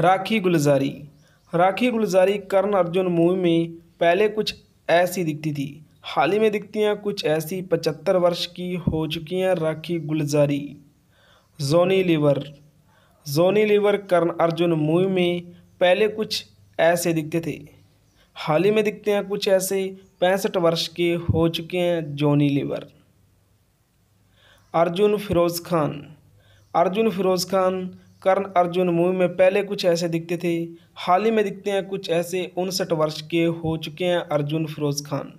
राखी Gulzari Rakhi Gulzari Karan Arjun movie में पहले कुछ ऐसी दिखती थी हाल ही में दिखती हैं कुछ ऐसी पचहत्तर वर्ष की हो चुकी हैं राखी गुलजारी जोनी लीवर जोनी लीवर कर्ण अर्जुन मूवी में पहले कुछ ऐसे दिखते थे हाल ही में दिखते हैं कुछ ऐसे पैंसठ वर्ष के हो चुके हैं जोनी लीवर अर्जुन फिरोज़ खान अर्जुन फिरोज़ खान कर्ण अर्जुन मूवी में पहले कुछ ऐसे दिखते थे हाल ही में दिखते हैं कुछ ऐसे उनसठ वर्ष के हो चुके हैं अर्जुन फिरोज खान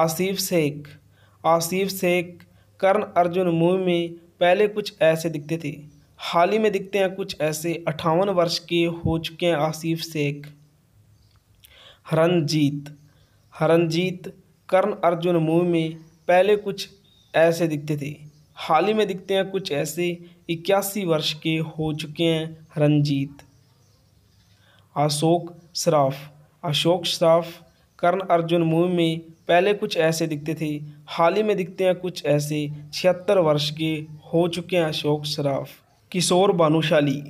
आसिफ शेख आसिफ शेख कर्ण अर्जुन मूवी में पहले कुछ ऐसे दिखते थे हाल ही में दिखते हैं कुछ ऐसे अठावन वर्ष के हो चुके हैं आसिफ शेख हरनजीत हरनजीत कर्ण अर्जुन मूवी में पहले कुछ ऐसे दिखते थे हाल ही में दिखते हैं कुछ ऐसे इक्यासी वर्ष के हो चुके हैं रंजीत अशोक श्राफ अशोक श्राफ कर्ण अर्जुन मूवी में पहले कुछ ऐसे दिखते थे हाल ही में दिखते हैं कुछ ऐसे छिहत्तर वर्ष के हो चुके हैं अशोक श्राफ किशोर बानुशाली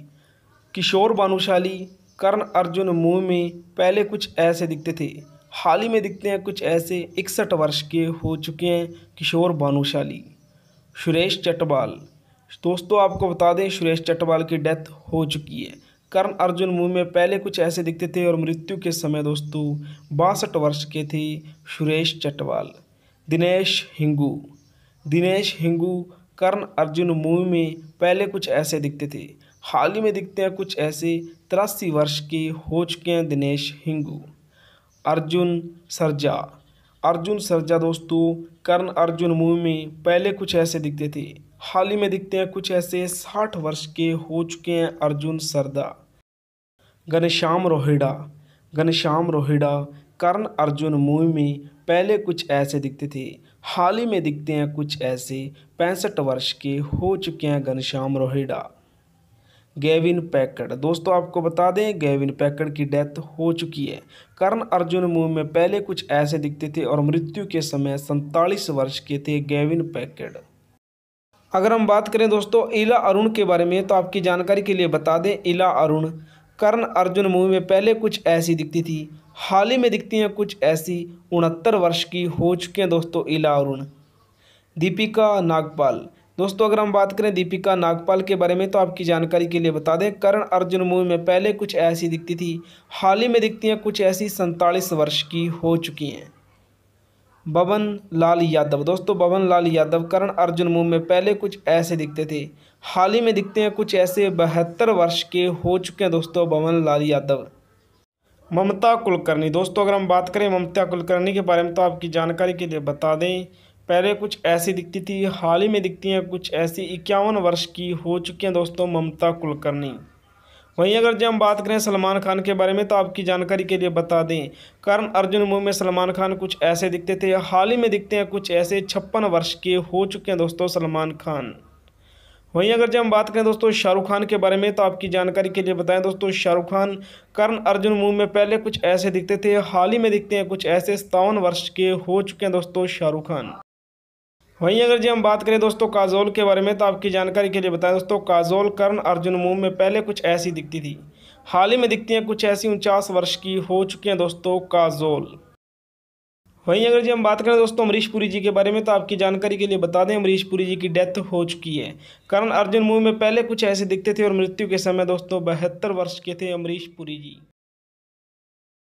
किशोर बानुशाली कर्ण अर्जुन मूवी में पहले कुछ ऐसे दिखते थे हाल ही में दिखते हैं कुछ ऐसे इकसठ वर्ष के हो चुके हैं किशोर बानुशाली सुरेश चटवाल दोस्तों आपको बता दें सुरेश चटवाल की डेथ हो चुकी है कर्ण अर्जुन मूवी में पहले कुछ ऐसे दिखते थे और मृत्यु के समय दोस्तों बासठ वर्ष के थे सुरेश चटवाल दिनेश हिंगू दिनेश हिंगू कर्ण अर्जुन मूवी में पहले कुछ ऐसे दिखते थे हाल ही में दिखते हैं कुछ ऐसे तिरासी वर्ष के हो चुके हैं दिनेश हिंगू अर्जुन सरजा अर्जुन सरजा दोस्तों कर्ण अर्जुन मूवी में पहले कुछ ऐसे दिखते थे हाल ही में दिखते हैं कुछ ऐसे साठ वर्ष के हो चुके हैं अर्जुन सरदा घनश्याम रोहिडा घनश्याम रोहिडा कर्ण अर्जुन मूवी में पहले कुछ ऐसे दिखते थे हाल ही में दिखते हैं कुछ ऐसे पैंसठ वर्ष के हो चुके हैं घनश्याम रोहिडा गेविन पैकड दोस्तों आपको बता दें गेविन पैकड की डेथ हो चुकी है कर्ण अर्जुन मूव में पहले कुछ ऐसे दिखते थे और मृत्यु के समय सैंतालीस वर्ष के थे गेविन पैकड अगर हम बात करें दोस्तों इला अरुण के बारे में तो आपकी जानकारी के लिए बता दें इला अरुण कर्ण अर्जुन मूवी में पहले कुछ ऐसी दिखती थी हाल ही में दिखती हैं कुछ ऐसी उनहत्तर वर्ष की हो चुके हैं दोस्तों इला अरुण दीपिका नागपाल दोस्तों अगर हम बात करें दीपिका नागपाल के बारे में तो आपकी जानकारी के लिए बता दें करण अर्जुन मूवी में पहले कुछ ऐसी दिखती थी हाल ही में दिखती हैं कुछ ऐसी सैंतालीस वर्ष की हो चुकी हैं बबन लाल यादव दोस्तों बबन लाल यादव करण अर्जुन मूवी में पहले कुछ ऐसे दिखते थे हाल ही में दिखते हैं कुछ ऐसे बहत्तर वर्ष के हो चुके हैं दोस्तों बबन लाल यादव ममता कुलकर्णी दोस्तों अगर हम बात करें ममता कुलकर्णी के बारे में तो आपकी जानकारी के लिए बता दें पहले कुछ ऐसी दिखती थी हाल ही में दिखती हैं कुछ ऐसी इक्यावन वर्ष की हो चुकी हैं दोस्तों ममता कुलकर्णी वहीं अगर जब हम बात करें सलमान खान के बारे में तो आपकी जानकारी के लिए बता दें करण अर्जुन मूवी में सलमान खान कुछ ऐसे दिखते थे हाल ही में दिखते हैं कुछ ऐसे छप्पन वर्ष के हो चुके हैं दोस्तों सलमान खान वहीं अगर जब हम बात करें दोस्तों शाहरुख खान के बारे में तो आपकी जानकारी के लिए बताएं दोस्तों शाहरुख खान कर्ण अर्जुन मूवी में पहले कुछ ऐसे दिखते थे हाल ही में दिखते हैं कुछ ऐसे सतावन वर्ष के हो चुके हैं दोस्तों शाहरुख खान वहीं अगर जी हम बात करें दोस्तों काजोल के बारे में तो आपकी जानकारी के लिए बताएं दोस्तों काजोल कर्ण अर्जुन मुंह में पहले कुछ ऐसी दिखती थी हाल ही में दिखती हैं कुछ ऐसी उनचास वर्ष की हो चुकी हैं दोस्तों काजोल वहीं अगर जी हम बात करें दोस्तों अमरीश पुरी जी के बारे में तो आपकी जानकारी के लिए बता दें अमरीश पुरी जी की डेथ हो चुकी है करण अर्जुन मूव में पहले कुछ ऐसे दिखते थे और मृत्यु के समय दोस्तों बहत्तर वर्ष के थे अमरीश पुरी जी